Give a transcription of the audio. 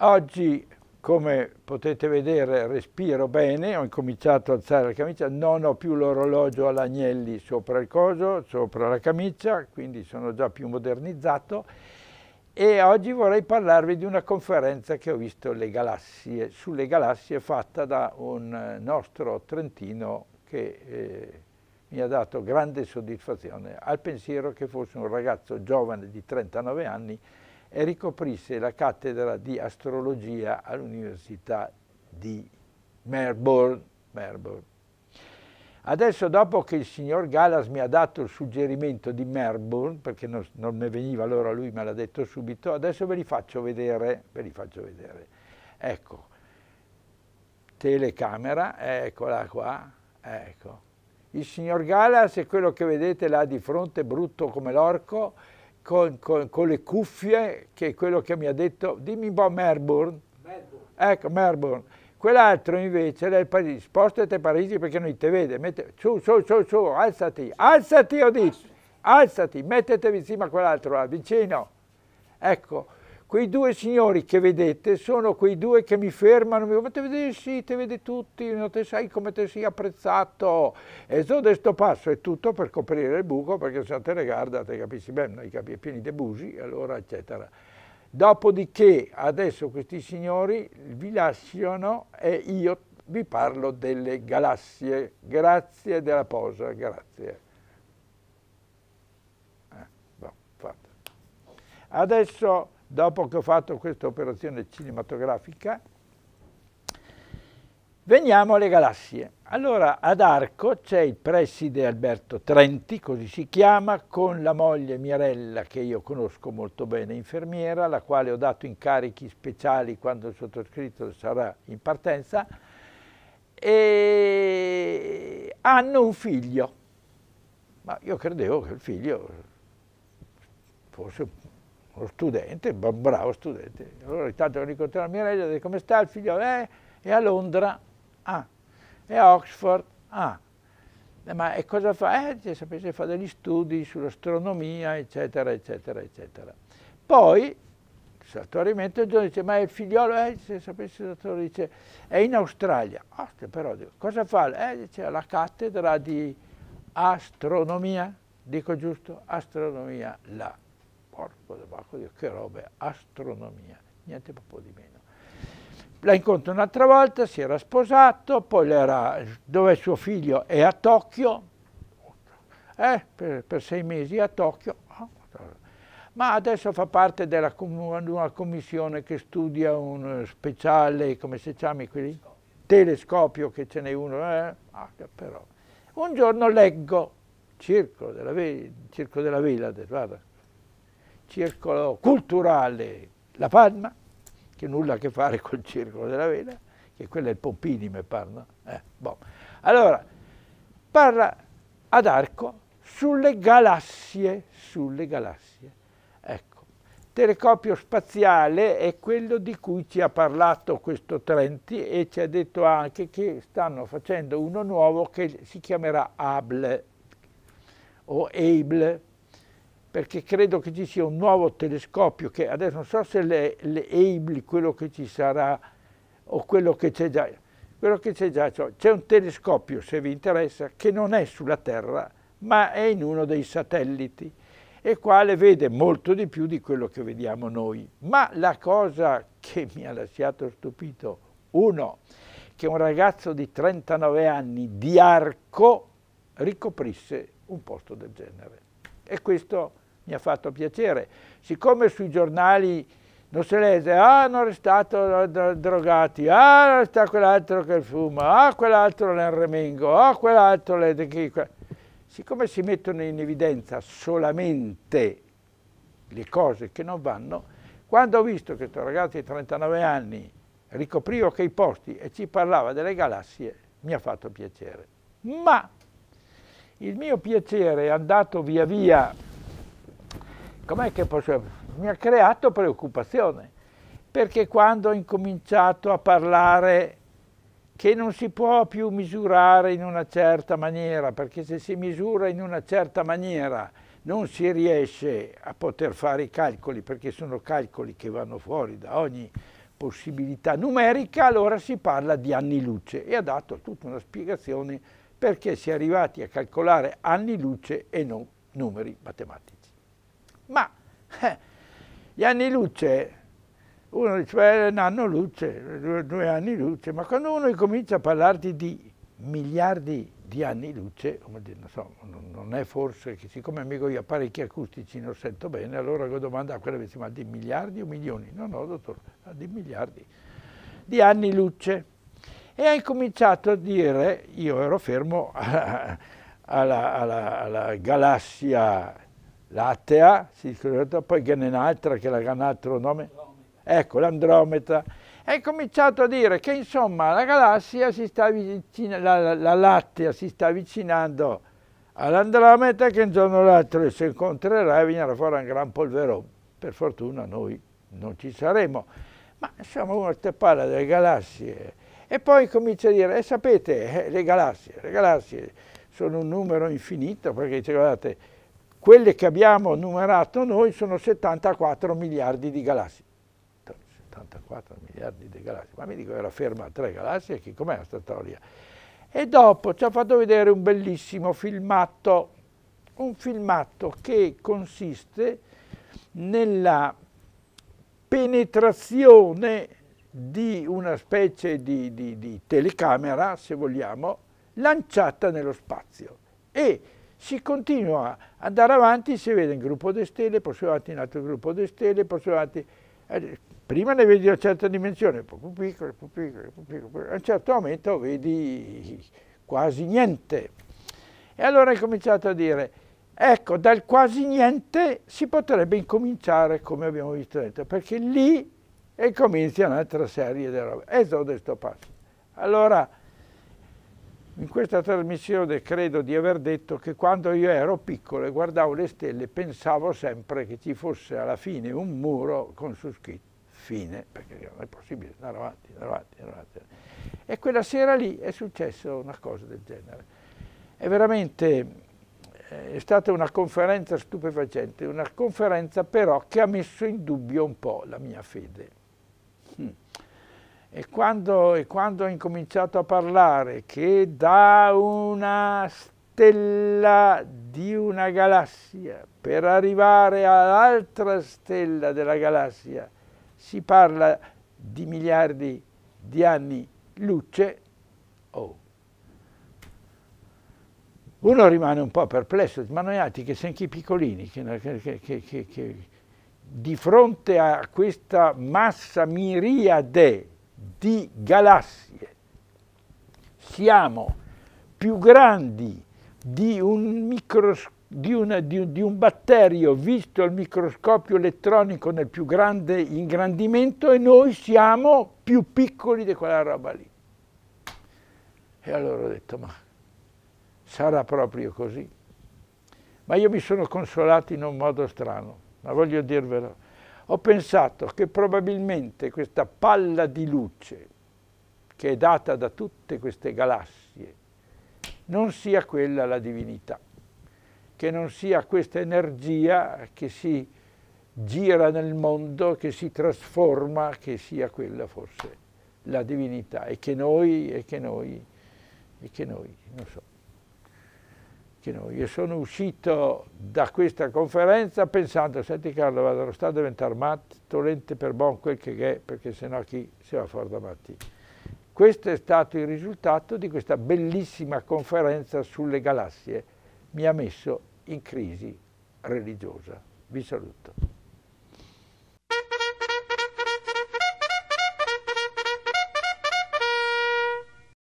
Oggi, come potete vedere, respiro bene, ho incominciato a alzare la camicia, non ho più l'orologio all'agnelli sopra il coso, sopra la camicia, quindi sono già più modernizzato e oggi vorrei parlarvi di una conferenza che ho visto le galassie, sulle galassie fatta da un eh, nostro trentino che eh, mi ha dato grande soddisfazione al pensiero che fosse un ragazzo giovane di 39 anni e ricoprisse la cattedra di astrologia all'Università di Melbourne. Melbourne. Adesso dopo che il signor Galas mi ha dato il suggerimento di Melbourne, perché non, non ne veniva allora lui, me l'ha detto subito, adesso ve li faccio vedere, ve li faccio vedere. Ecco, telecamera, eccola qua, ecco. Il signor Galas è quello che vedete là di fronte, brutto come l'orco, con, con, con, le cuffie, che è quello che mi ha detto, dimmi un po' Melbourne. Melbourne. Ecco, Melbourne. Quell'altro invece è il Parigi, spostate a Parigi perché non ti vede, Mette, su, su, su, su, alzati, alzati ho detto, alzati, mettetevi insieme a quell'altro là, vicino. Ecco, Quei due signori che vedete sono quei due che mi fermano, mi dicono, ma te vedi sì, te vedi tutti, non te sai come te sei apprezzato. E so questo passo è tutto per coprire il buco, perché se te guarda, te capisci bene, noi capiamo pieni di busi, allora eccetera. Dopodiché adesso questi signori vi lasciano e io vi parlo delle galassie. Grazie della posa, grazie. Eh, boh, adesso dopo che ho fatto questa operazione cinematografica, veniamo alle galassie. Allora ad Arco c'è il preside Alberto Trenti, così si chiama, con la moglie Mirella che io conosco molto bene, infermiera, alla quale ho dato incarichi speciali quando il sottoscritto sarà in partenza, e hanno un figlio. Ma io credevo che il figlio fosse uno studente, un bravo studente. Allora intanto tanto incontrò la Mirella e dice come sta il figlio? Eh, è a Londra, ah, è a Oxford, ah. Eh, ma e cosa fa? Eh, sapete, fa degli studi sull'astronomia, eccetera, eccetera, eccetera. Poi, saltuariamente, il giorno dice, ma il figliolo, eh, se sapesse, il dottore dice, è in Australia. Ah, però, dico, cosa fa? Eh, dice, la cattedra di astronomia, dico giusto, astronomia là porco tabacco, Dio, che roba, è? astronomia, niente proprio di meno. La incontro un'altra volta, si era sposato, poi era, dove suo figlio è a Tokyo, eh, per, per, sei mesi a Tokyo, ah, ma adesso fa parte della una commissione che studia un speciale, come si chiama, quelli? telescopio che ce n'è uno, eh? ah, però. Un giorno leggo Circo della, Villa, Circo della Villa, guarda, circolo culturale La Palma, che nulla a che fare col circolo della vela, che quello è il Pompini, mi parla. Eh, boh. Allora, parla ad arco sulle galassie, sulle galassie. Ecco, telescopio spaziale è quello di cui ci ha parlato questo Trenti e ci ha detto anche che stanno facendo uno nuovo che si chiamerà Able o Able, perché credo che ci sia un nuovo telescopio che adesso non so se le, le quello che ci sarà o quello che c'è già, quello che c'è già, cioè, c'è un telescopio se vi interessa che non è sulla Terra ma è in uno dei satelliti e quale vede molto di più di quello che vediamo noi. Ma la cosa che mi ha lasciato stupito, uno, che un ragazzo di 39 anni di arco ricoprisse un posto del genere. E questo mi ha fatto piacere. Siccome sui giornali non se legge, ah hanno arrestato drogati, ah non sta quell'altro che fuma, ah quell'altro è un remengo, ah quell'altro è... Siccome si mettono in evidenza solamente le cose che non vanno, quando ho visto che questo ragazzo di 39 anni ricopriva quei posti e ci parlava delle galassie, mi ha fatto piacere. Ma il mio piacere è andato via via com'è che posso... mi ha creato preoccupazione, perché quando ho incominciato a parlare che non si può più misurare in una certa maniera, perché se si misura in una certa maniera non si riesce a poter fare i calcoli, perché sono calcoli che vanno fuori da ogni possibilità numerica, allora si parla di anni luce e ha dato tutta una spiegazione perché si è arrivati a calcolare anni luce e non numeri matematici. Ma eh, gli anni luce, uno dice, beh, un anno luce, due, due anni luce, ma quando uno comincia a parlarti di miliardi di anni luce, dire, non, so, non, è forse che siccome amico io apparecchi acustici non sento bene, allora che domanda a quella ma di miliardi o milioni? No, no, dottor, ah, di miliardi di anni luce. E ha incominciato a dire, io ero fermo alla, alla, alla galassia l'Atea, poi che ne è un'altra che ha un altro nome, ecco l'Andromeda, è cominciato a dire che insomma la galassia si sta avvicinando, la, la Lattea si sta avvicinando all'Andromeda che un giorno o l'altro si incontrerà e venirà fuori un gran polverone. Per fortuna noi non ci saremo. Ma siamo uno te parla delle galassie e poi comincia a dire, e eh, sapete, eh, le galassie, le galassie sono un numero infinito perché dice, guardate, quelle che abbiamo numerato noi sono 74 miliardi di galassie. 74 miliardi di galassie, ma mi dico era ferma a tre galassie, che com'è questa storia? E dopo ci ha fatto vedere un bellissimo filmato, un filmato che consiste nella penetrazione di una specie di, di, di telecamera, se vogliamo, lanciata nello spazio e si continua ad andare avanti, si vede un gruppo di stelle, poi si va avanti un altro gruppo di stelle, poi si va avanti... Eh, prima ne vedi una certa dimensione, più piccolo, più piccolo, più piccolo, a un certo momento vedi quasi niente. E allora hai cominciato a dire, ecco, dal quasi niente si potrebbe incominciare come abbiamo visto dentro, perché lì comincia un'altra serie di robe. E so questo passo. Allora, in questa trasmissione credo di aver detto che quando io ero piccolo e guardavo le stelle pensavo sempre che ci fosse alla fine un muro con su scritto fine, perché non è possibile andare avanti, andare avanti, andare avanti. E quella sera lì è successa una cosa del genere. È veramente eh, è stata una conferenza stupefacente, una conferenza però che ha messo in dubbio un po' la mia fede. E quando, e quando ho incominciato a parlare che da una stella di una galassia per arrivare all'altra stella della galassia si parla di miliardi di anni luce, oh. uno rimane un po' perplesso, ma noi altri che siamo anche piccolini, che, che, che, che di fronte a questa massa miriade di galassie. Siamo più grandi di un, di una, di, di un batterio visto al microscopio elettronico nel più grande ingrandimento e noi siamo più piccoli di quella roba lì. E allora ho detto, ma sarà proprio così. Ma io mi sono consolato in un modo strano, ma voglio dirvelo ho pensato che probabilmente questa palla di luce che è data da tutte queste galassie non sia quella la divinità, che non sia questa energia che si gira nel mondo, che si trasforma, che sia quella forse la divinità e che noi, e che noi, e che noi, non so macchino. Io sono uscito da questa conferenza pensando, senti Carlo, vado allo stato a diventare matto, lente per buon quel che è, perché sennò chi si va fuori da matti. Questo è stato il risultato di questa bellissima conferenza sulle galassie. Mi ha messo in crisi religiosa. Vi saluto.